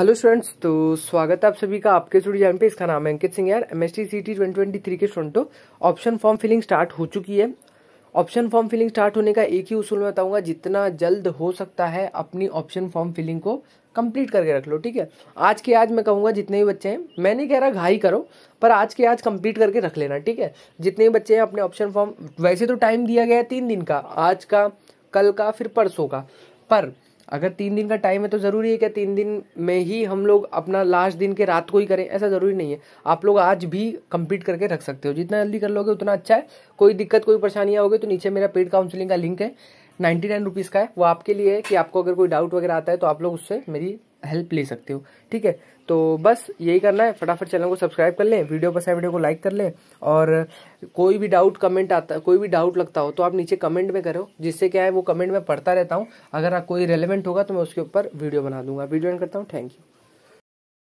hello students तो स्वागत है आप सभी का आपके स्टूडियो जैन पे इसका नाम है अंकित सिंह यार M S T C T twenty twenty three के स्टूडेंटो ऑप्शन फॉर्म फिलिंग स्टार्ट हो चुकी है ऑप्शन फॉर्म फिलिंग स्टार्ट होने का एक ही उसूल मैं बताऊंगा जितना जल्द हो सकता है अपनी ऑप्शन फॉर्म फिलिंग को कंप्लीट करके रख लो ठीक है आज के आज मैं कहूँगा जितने भी बच्चे हैं मैं नहीं कह रहा घाई करो पर आज के आज कंप्लीट करके रख लेना ठीक है जितने भी बच्चे हैं अपने ऑप्शन फॉर्म वैसे तो टाइम दिया गया है तीन दिन का आज का कल का फिर परसों का पर अगर तीन दिन का टाइम है तो ज़रूरी है क्या तीन दिन में ही हम लोग अपना लास्ट दिन के रात को ही करें ऐसा ज़रूरी नहीं है आप लोग आज भी कंप्लीट करके रख सकते हो जितना जल्दी कर लोगे उतना अच्छा है कोई दिक्कत कोई परेशानियाँ होगी तो नीचे मेरा पेड काउंसिलिंग का लिंक है नाइन्टी नाइन रुपीज़ का है वो आपके लिए है कि आपको अगर कोई डाउट वगैरह आता है तो आप लोग उससे मेरी हेल्प ले सकते हो ठीक है तो बस यही करना है फटाफट चैनल को सब्सक्राइब कर लें वीडियो पसंद वीडियो को लाइक कर लें और कोई भी डाउट कमेंट आता कोई भी डाउट लगता हो तो आप नीचे कमेंट में करो जिससे क्या है वो कमेंट में पढ़ता रहता हूँ अगर आप कोई रेलिवेंट होगा तो मैं उसके ऊपर वीडियो बना दूंगा वीडियो एंड करता हूँ थैंक यू